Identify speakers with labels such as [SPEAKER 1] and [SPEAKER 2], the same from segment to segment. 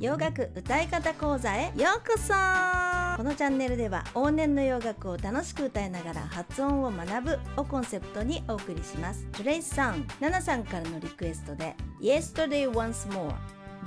[SPEAKER 1] 洋楽歌い方講座へようこそこのチャンネルでは往年の洋楽を楽しく歌いながら発音を学ぶをコンセプトにお送りしますトレイさん、ナナさんからのリクエストで Yesterday Once More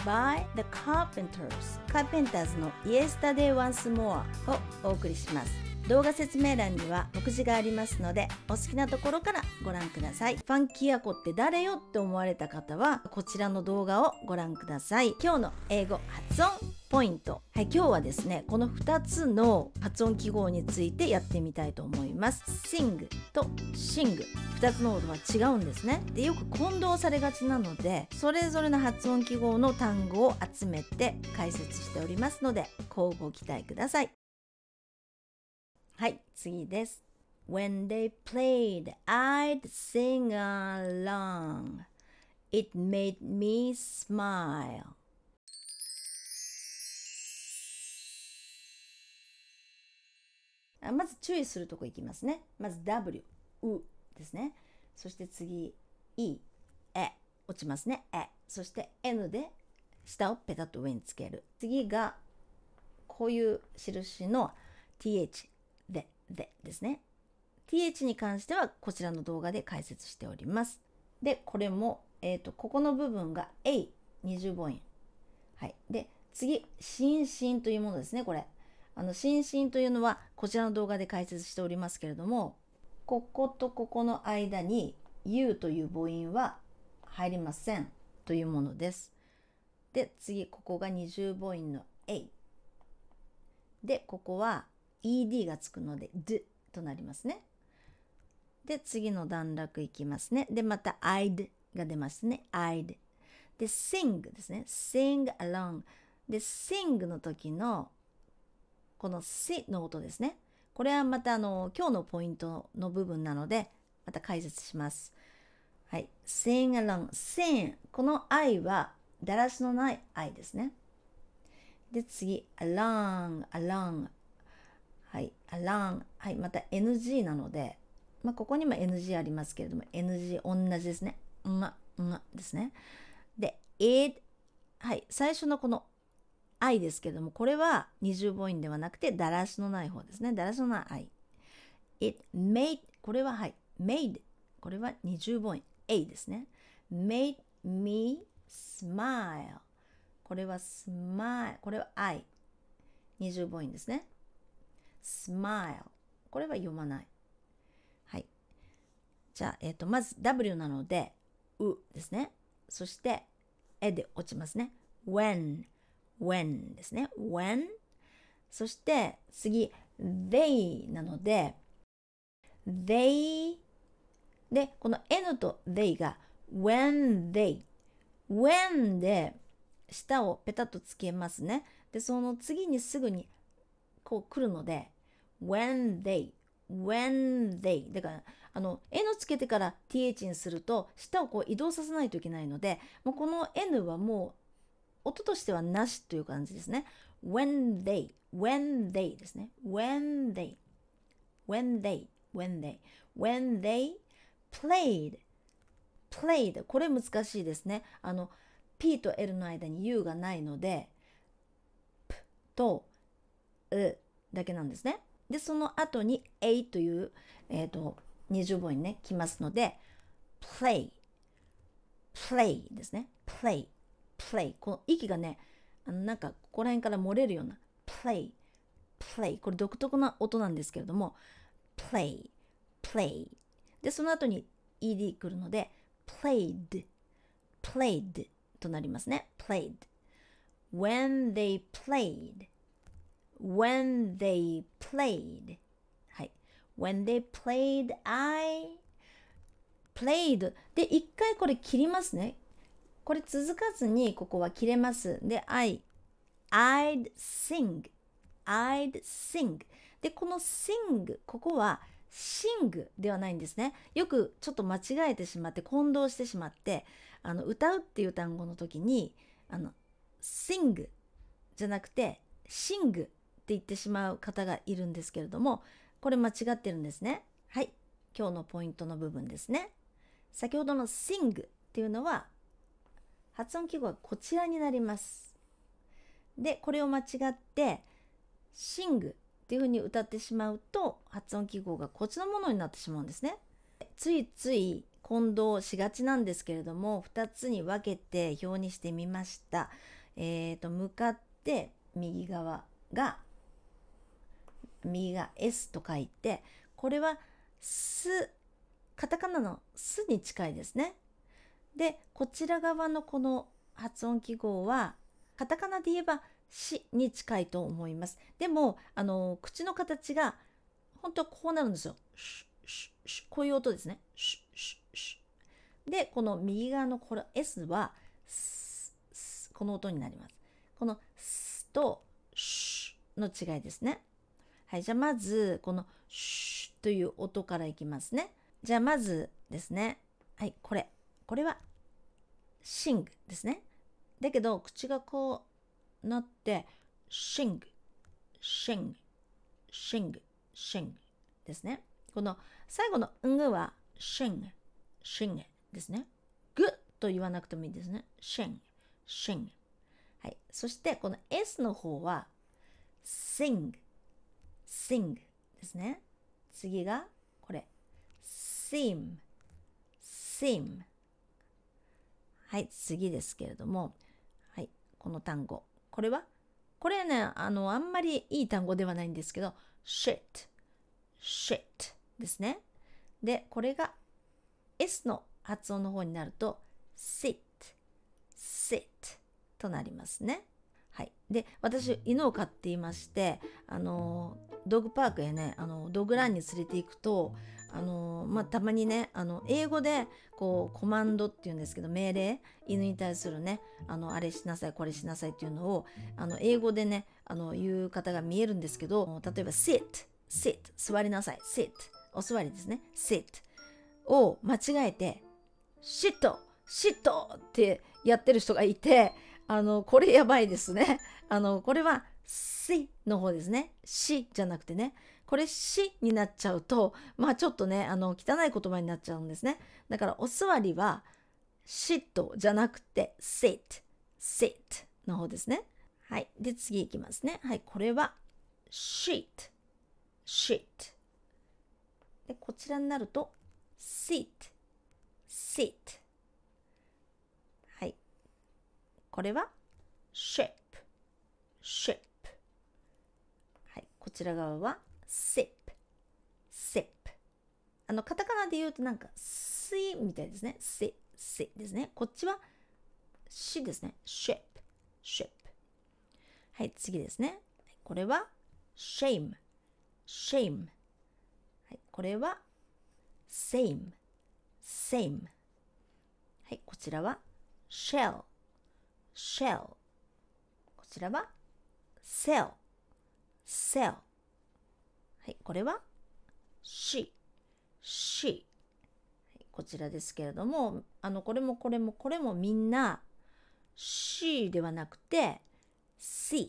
[SPEAKER 1] by The Carpenters Carpenters の Yesterday Once More をお送りします動画説明欄には目次がありますのでお好きなところからご覧くださいファンキーアコって誰よって思われた方はこちらの動画をご覧ください今日の英語発音ポイントはい今日はですねこの2つの発音記号についてやってみたいと思います sing と sing 2つの音は違うんですねでよく混同されがちなのでそれぞれの発音記号の単語を集めて解説しておりますので交互期待くださいはい、次です。When they played, I'd sing along. It made me smile. まず注意するとこいきますね。まず W、U ですね。そして次、E、え落ちますね。え。そして N で下をペタッと上につける。次が、こういう印の TH、でですね。th に関してはこちらの動画で解説しております。で、これも、えっ、ー、と、ここの部分が a20 母音。はい。で、次、心身というものですね、これ。あの、心身というのはこちらの動画で解説しておりますけれども、こことここの間に u という母音は入りませんというものです。で、次、ここが20母音の a。で、ここは ed がつくので、d となりますね。で、次の段落いきますね。で、また I'd が出ますね。I'd。で、sing ですね。sing along。で、sing の時のこの si の音ですね。これはまたあの今日のポイントの部分なので、また解説します。はい。sing along。sing。この i はだらしのない i ですね。で、次、along, along。a l o はいまた NG なので、まあ、ここにも NG ありますけれども NG 同じですねうんまうんまですねで it はい最初のこの i ですけれどもこれは二重母音ではなくてだらしのない方ですねだらしのない i it made これははい made これは二重母音 a ですね made me smile これは smile これは i 二重母音ですね smile これは読まないはいじゃあ、えーと、まず W なのでうですねそしてえで落ちますね when when ですね when そして次 they なので they でこの n と they が when they when で舌をペタッとつけますねでその次にすぐにこう来るので when t h y when t h y だから、あの、N つけてから th にすると、下をこう移動させないといけないので、もうこの N はもう、音としてはなしという感じですね。when they, when they ですね。when they, when they, when they, y played, played. これ難しいですね。あの、p と l の間に u がないので、p と、うだけなんですね。で、その後に a という、えっ、ー、と、二重母音ね、来ますので、play, play ですね。play, play。この息がね、あのなんかここら辺から漏れるような、play, play。これ独特な音なんですけれども、play, play。で、その後に ed 来るので、played, played となりますね。played. When they played when they played はい when they played I played で一回これ切りますねこれ続かずにここは切れますで I I'd sing I'd sing でこの sing ここは sing ではないんですねよくちょっと間違えてしまって混同してしまってあの歌うっていう単語の時にあの sing じゃなくて sing って言ってしまう方がいるんですけれども、これ間違ってるんですね。はい。今日のポイントの部分ですね。先ほどの sing っていうのは、発音記号はこちらになります。で、これを間違って、sing っていう風に歌ってしまうと、発音記号がこっちのものになってしまうんですね。ついつい混同しがちなんですけれども、2つに分けて表にしてみました。えっ、ー、と、向かって右側が右が S と書いて、これはす、カタカナのすに近いですね。で、こちら側のこの発音記号は、カタカナで言えばしに近いと思います。でも、あの、口の形が、本当はこうなるんですよ。こういう音ですね。で、この右側のこれ S は、この音になります。この「す」と「し」の違いですね。はい、じゃあまず、この、シュという音からいきますね。じゃあまずですね、はい、これ。これは、シングですね。だけど、口がこうなって、シング、シング、シング、シングですね。この最後のうぐは、シング、シングですね。ぐと言わなくてもいいですね。シング、シング。はい。そして、この S の方は、シング、sing ですね。次がこれ。seem, seem。はい、次ですけれども、はい、この単語。これはこれね、あの、あんまりいい単語ではないんですけど、shit, shit ですね。で、これが S の発音の方になると、sit, sit となりますね。はい、で私犬を飼っていましてあのドッグパークへねあのドッグランに連れて行くとあの、まあ、たまにねあの英語でこうコマンドっていうんですけど命令犬に対するねあのあれしなさいこれしなさいっていうのをあの英語でねあの言う方が見えるんですけど例えば「sit」「sit」「座りなさい」「sit」「お座りですね」「sit」を間違えて「sit」「sit」ってやってる人がいてあの、これやばいですね。あの、これは、しの方ですね。しじゃなくてね。これ、しになっちゃうと、まあちょっとね、あの、汚い言葉になっちゃうんですね。だから、お座りは、シットじゃなくて、sit、sit の方ですね。はい。で、次いきますね。はい。これは、sheet、sheet。で、こちらになると、sit、sit。これは ship, ship. はい、こちら側は sip, sip. あの、カタカナで言うとなんか、すいみたいですね。す、すですね。こっちは、しですね。ship, ship. はい、次ですね。これは、shame, shame. はい、これは、same, same. はい、こちらは、shell, shell こちらは cell cell はいこれは she she こちらですけれどもあのこれもこれもこれもみんな s ではなくて s e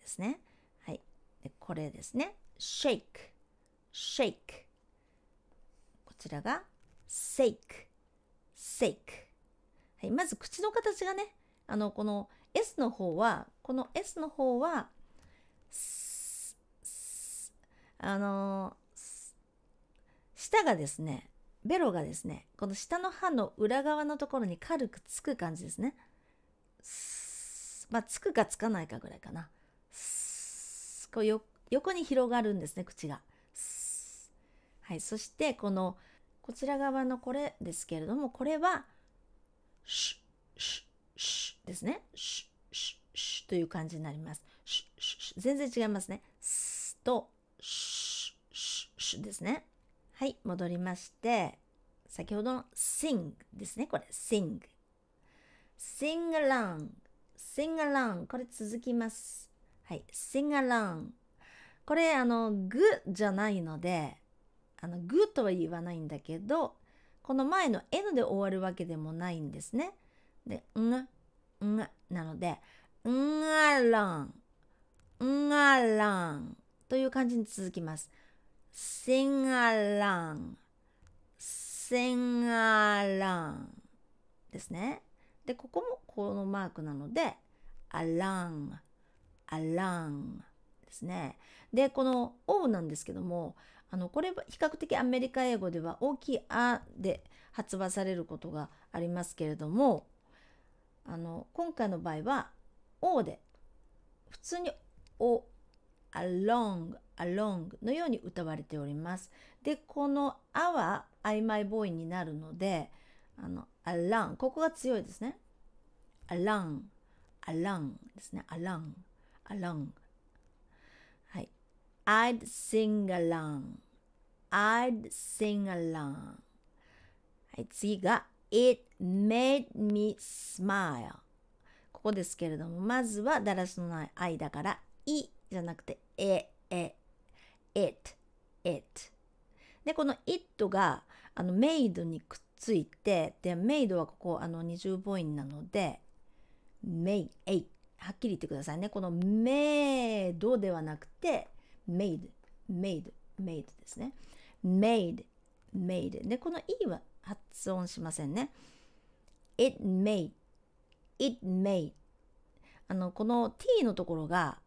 [SPEAKER 1] ですねはいでこれですね shake shake こちらが sake sake はい、まず口の形がねあのこの S の方はこの S の方はあの舌がですねベロがですねこの下の歯の裏側のところに軽くつく感じですね。まあ、つくかつかないかぐらいかな。こうよ横に広がるんですね口が。はい、そしてこのこちら側のこれですけれどもこれは「シュシュシュですね。シュシュシュという感じになります。シュシュシュ全然違いますね。スとシュシュシュですね。はい、戻りまして、先ほどの sing ですね。これ sing。sing along。sing along。これ続きます。はい、sing along。これ、あの、グじゃないので、あの、グとは言わないんだけど、この前の N で終わるわけでもないんですね。で、んが、んがなので、んがらん、んがらんという感じに続きます。せんガらん、せんガらんですね。で、ここもこのマークなので、あらん、あらんですね。で、この O なんですけども、あのこれは比較的アメリカ英語では大きい「あ」で発話されることがありますけれどもあの今回の場合は「お」で普通に「お」「along」「along」のように歌われております。でこの「あ」は曖昧ボーイになるのであの「along」ここが強いですね。「along」「along」ですね。「along」「along」I'd sing along. I'd sing along. はい、次が It made me smile. ここですけれども、まずはだらしのない愛だから、いじゃなくて、え、え、it, it。で、この it があの made にくっついて、で、made はここあの二重母音なので、made, はっきり言ってくださいね。この made ではなくて、made, made, made ですね。made, made. で、この E は発音しませんね。it made, it made. あの、この t のところが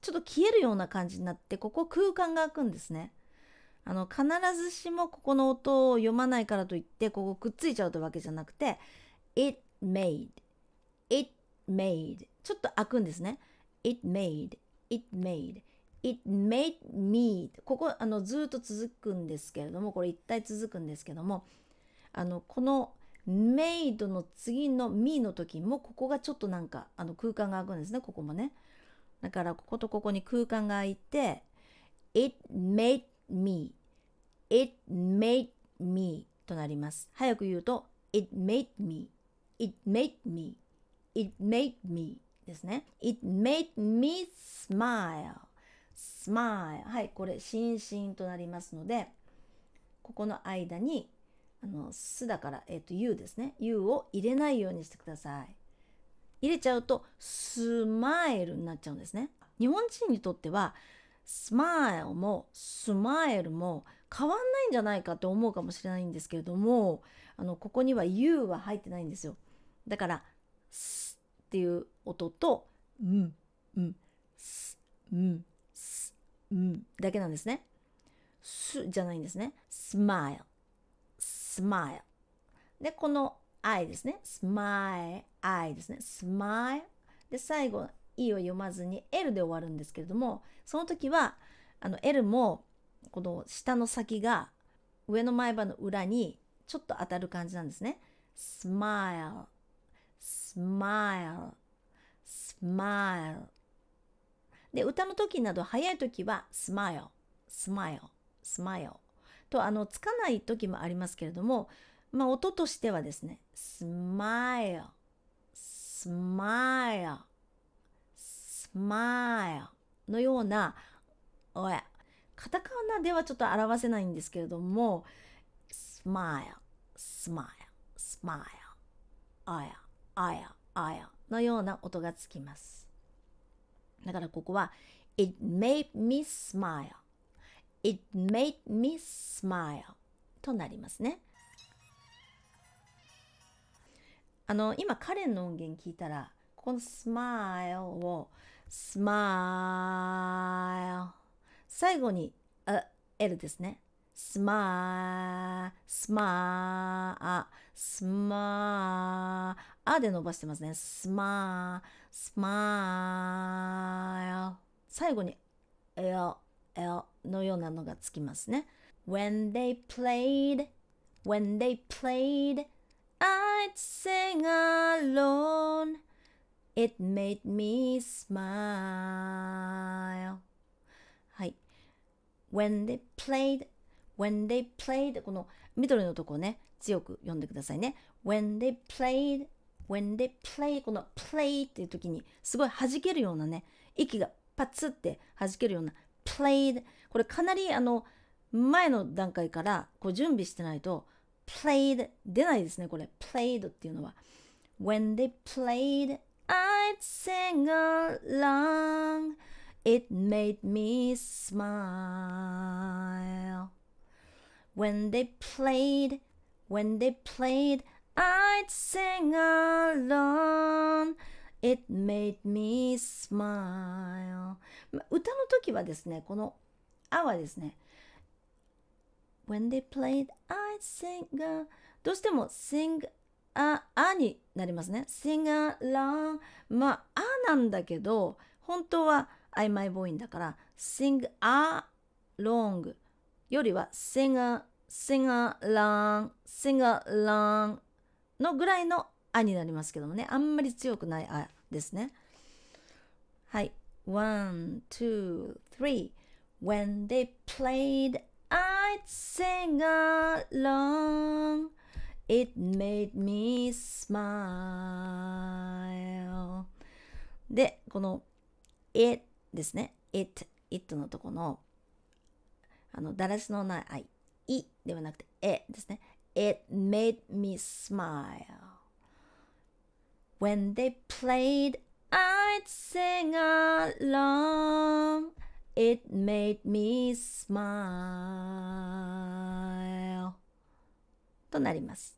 [SPEAKER 1] ちょっと消えるような感じになって、ここ空間が空くんですね。あの、必ずしもここの音を読まないからといって、ここくっついちゃうというわけじゃなくて、it made, it made. ちょっと開くんですね。it made, it made. It made me ここあのずっと続くんですけれどもこれ一体続くんですけどもあのこの made の次の me の時もここがちょっとなんかあの空間が空くんですねここもねだからこことここに空間が空いて It made me It made me となります早く言うと It made me It made me It made me ですね It made me smile s m i l はいこれしんしんとなりますのでここの間にあのすだから、えーと、ゆですねゆを入れないようにしてください入れちゃうとスマイルになっちゃうんですね日本人にとってはスマイルもスマイルも変わんないんじゃないかって思うかもしれないんですけれどもあのここには U は入ってないんですよだから「す」っていう音と「うん」「うん」「す」「うん」だけなんですね。すじゃないんですね。smile, smile。で、この i ですね。smile, i ですね。smile。で、最後、e を読まずに l で終わるんですけれども、その時は、あの l も、この下の先が上の前歯の裏にちょっと当たる感じなんですね。smile, smile, smile で、歌の時など早い時はスマイル、スマイル、スマイル。とあのつかない時もありますけれども、まあ音としてはですね、スマイル、スマイル、スマイルのような、おや、カタカナではちょっと表せないんですけれども、スマイル、スマイル、スマイル、あや、あや、あやのような音がつきます。だからここは It made me smile It made me smile となりますね。あの、今、カレンの音源聞いたら、この smile を smile 最後にあ L ですね。smile smile smile あで伸ばしてますね。スマー、スマー、最後に L、L のようなのがつきますね。When they played, when they played, I'd sing alone. It made me smile. はい。When they played, when they played この緑のとこね、強く読んでくださいね。When they played, when they play この play っていう時にすごい弾けるようなね息がパツって弾けるような played これかなりあの前の段階からこう準備してないと played 出ないですねこれ played っていうのは when they played I'd sing along it made me smile when they played when they played I'd sing along It made me smile 歌の時はですねこの「あ」はですね When they played I'd sing a どうしても sing a あになりますね sing along まああなんだけど本当は曖昧母音だから sing along よりは sing a sing along sing along のぐらいのあになりますけどもね。あんまり強くないあですね。はい。1,2,3 w h e When they played, I'd sing along. It made me smile. で、この it ですね。it, it のとこのあの、だらしのない I いではなくてえですね。it made me smile. When they played, I'd sing along. It made me smile. となります。